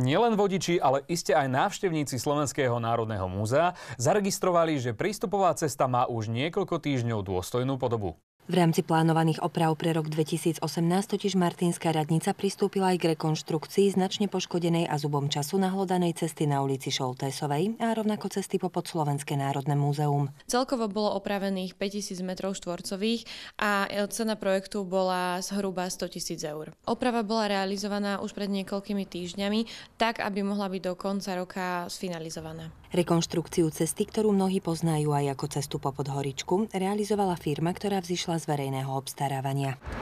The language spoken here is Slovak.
Nielen vodiči, ale iste aj návštevníci Slovenského národného múzea zaregistrovali, že prístupová cesta má už niekoľko týždňov dôstojnú podobu. V rámci plánovaných oprav pre rok 2018 totiž Martinská radnica pristúpila aj k rekonštrukcii značne poškodenej a zubom času nahlodanej cesty na ulici Šoltésovej a rovnako cesty popod Podslovenské národné múzeum. Celkovo bolo opravených 5000 m štvorcových a cena projektu bola zhruba 100 000 eur. Oprava bola realizovaná už pred niekoľkými týždňami, tak aby mohla byť do konca roka sfinalizovaná. Rekonštrukciu cesty, ktorú mnohí poznajú aj ako cestu popod Podhoričku, realizovala firma, ktorá vzýšla z verejného obstarávania.